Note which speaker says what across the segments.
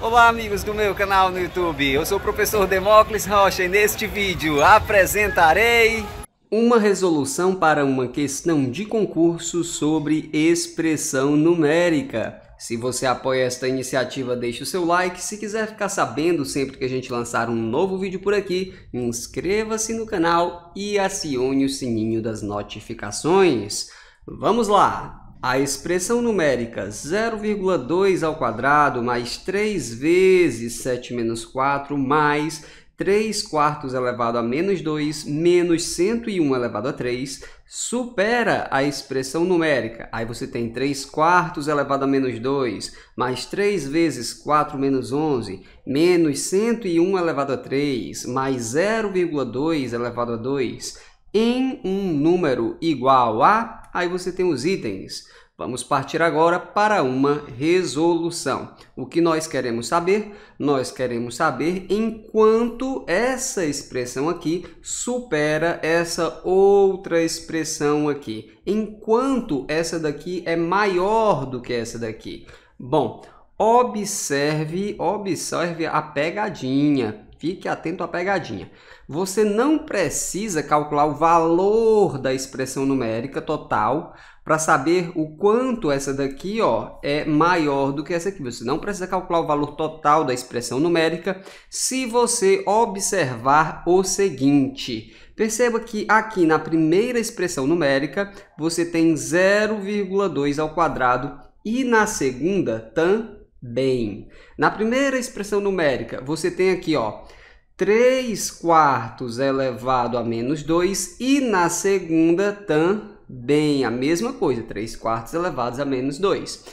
Speaker 1: Olá amigos do meu canal no YouTube, eu sou o professor Demócles Rocha e neste vídeo apresentarei uma resolução para uma questão de concurso sobre expressão numérica. Se você apoia esta iniciativa, deixe o seu like. Se quiser ficar sabendo sempre que a gente lançar um novo vídeo por aqui, inscreva-se no canal e acione o sininho das notificações. Vamos lá! A expressão numérica 0,2 ao quadrado mais 3 vezes 7 menos 4 mais 3 quartos elevado a menos 2 menos 101 elevado a 3 supera a expressão numérica. Aí você tem 3 quartos elevado a menos 2, mais 3 vezes 4 menos 11, menos 101 elevado a 3, mais 0,2 elevado a 2, em um número igual a Aí você tem os itens. Vamos partir agora para uma resolução. O que nós queremos saber? Nós queremos saber enquanto essa expressão aqui supera essa outra expressão aqui. Enquanto essa daqui é maior do que essa daqui. Bom, observe, observe a pegadinha Fique atento à pegadinha. Você não precisa calcular o valor da expressão numérica total para saber o quanto essa daqui ó, é maior do que essa aqui. Você não precisa calcular o valor total da expressão numérica se você observar o seguinte. Perceba que aqui na primeira expressão numérica você tem 0,2 ao quadrado e na segunda, tan bem. Na primeira expressão numérica, você tem aqui, ó, 3 quartos elevado a menos 2 e na segunda também a mesma coisa, 3 quartos elevados a menos 2.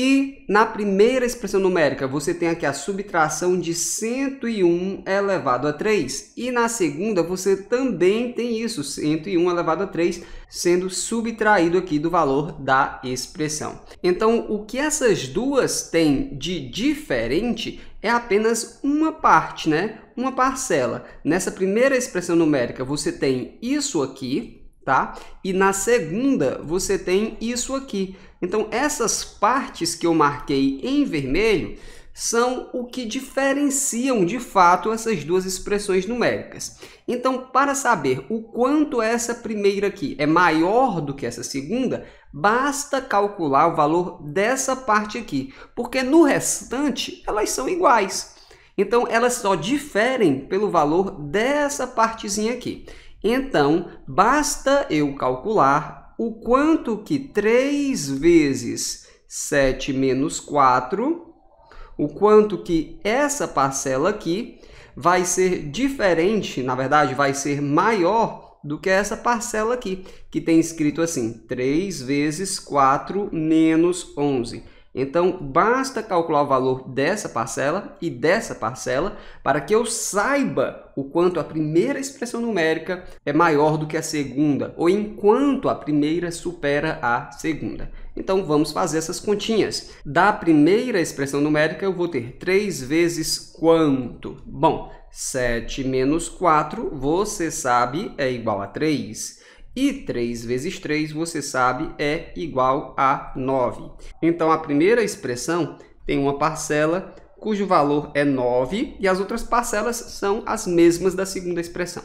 Speaker 1: E na primeira expressão numérica, você tem aqui a subtração de 101 elevado a 3. E na segunda, você também tem isso, 101 elevado a 3, sendo subtraído aqui do valor da expressão. Então, o que essas duas têm de diferente é apenas uma parte, né? uma parcela. Nessa primeira expressão numérica, você tem isso aqui, tá? E na segunda você tem isso aqui. Então essas partes que eu marquei em vermelho são o que diferenciam de fato essas duas expressões numéricas. Então, para saber o quanto essa primeira aqui é maior do que essa segunda, basta calcular o valor dessa parte aqui, porque no restante elas são iguais. Então, elas só diferem pelo valor dessa partezinha aqui. Então, basta eu calcular o quanto que 3 vezes 7 menos 4, o quanto que essa parcela aqui vai ser diferente, na verdade, vai ser maior do que essa parcela aqui, que tem escrito assim, 3 vezes 4 menos 11. Então, basta calcular o valor dessa parcela e dessa parcela para que eu saiba o quanto a primeira expressão numérica é maior do que a segunda, ou enquanto a primeira supera a segunda. Então, vamos fazer essas continhas. Da primeira expressão numérica, eu vou ter 3 vezes quanto? Bom, 7 menos 4, você sabe, é igual a 3. E 3 vezes 3, você sabe, é igual a 9. Então, a primeira expressão tem uma parcela cujo valor é 9 e as outras parcelas são as mesmas da segunda expressão.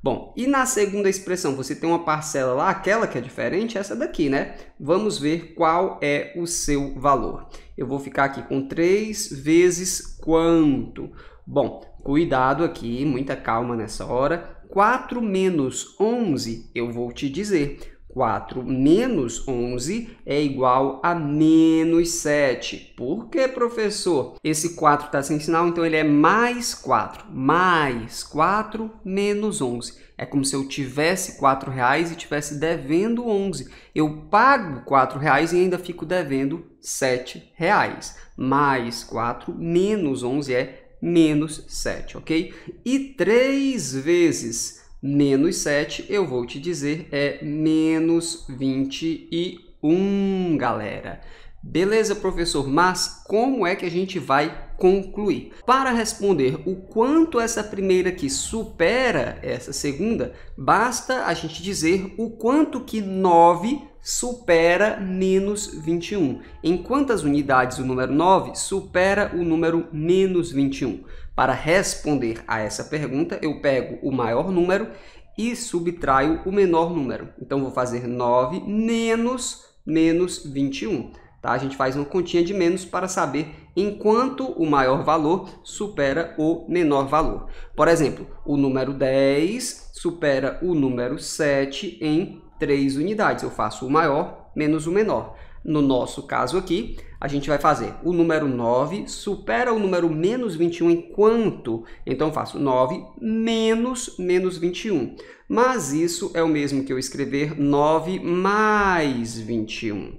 Speaker 1: Bom, e na segunda expressão você tem uma parcela lá, aquela que é diferente, essa daqui, né? Vamos ver qual é o seu valor. Eu vou ficar aqui com 3 vezes quanto? Bom, cuidado aqui, muita calma nessa hora. 4 menos 11, eu vou te dizer. 4 menos 11 é igual a menos 7. Por que, professor? Esse 4 está sem sinal, então ele é mais 4. Mais 4 menos 11. É como se eu tivesse 4 reais e tivesse devendo 11. Eu pago 4 reais e ainda fico devendo 7 reais. Mais 4 menos 11 é menos 7, ok? E 3 vezes menos 7, eu vou te dizer, é menos 21, galera. Beleza, professor, mas como é que a gente vai concluir? Para responder o quanto essa primeira aqui supera essa segunda, basta a gente dizer o quanto que 9 supera menos 21, em quantas unidades o número 9 supera o número menos 21. Para responder a essa pergunta, eu pego o maior número e subtraio o menor número. Então, vou fazer 9 menos menos 21. Tá? A gente faz uma continha de menos para saber enquanto o maior valor supera o menor valor. Por exemplo, o número 10 supera o número 7 em 3 unidades. Eu faço o maior menos o menor. No nosso caso aqui, a gente vai fazer o número 9 supera o número menos 21 em quanto? Então, faço 9 menos menos 21. Mas isso é o mesmo que eu escrever 9 mais 21.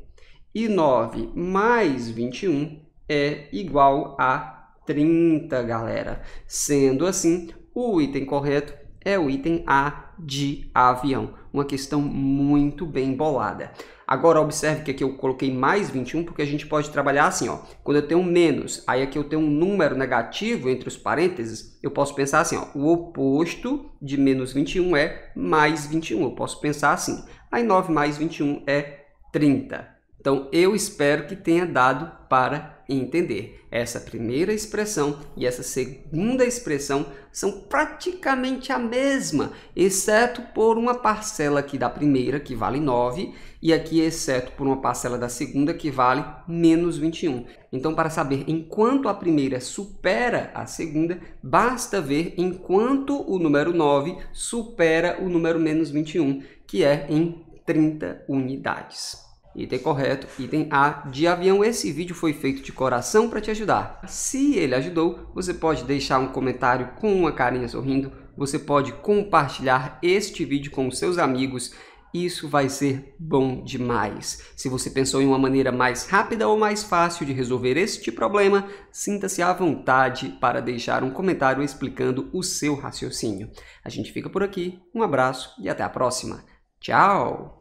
Speaker 1: E 9 mais 21 é igual a 30, galera. Sendo assim, o item correto é o item A de avião. Uma questão muito bem bolada. Agora, observe que aqui eu coloquei mais 21, porque a gente pode trabalhar assim, ó. Quando eu tenho menos, aí aqui eu tenho um número negativo entre os parênteses, eu posso pensar assim, ó. O oposto de menos 21 é mais 21. Eu posso pensar assim. Aí 9 mais 21 é 30. Então, eu espero que tenha dado para e entender. Essa primeira expressão e essa segunda expressão são praticamente a mesma, exceto por uma parcela aqui da primeira, que vale 9, e aqui, exceto por uma parcela da segunda, que vale menos 21. Então, para saber enquanto a primeira supera a segunda, basta ver enquanto o número 9 supera o número menos 21, que é em 30 unidades. Item correto, item A, de avião. Esse vídeo foi feito de coração para te ajudar. Se ele ajudou, você pode deixar um comentário com uma carinha sorrindo, você pode compartilhar este vídeo com os seus amigos. Isso vai ser bom demais. Se você pensou em uma maneira mais rápida ou mais fácil de resolver este problema, sinta-se à vontade para deixar um comentário explicando o seu raciocínio. A gente fica por aqui, um abraço e até a próxima. Tchau!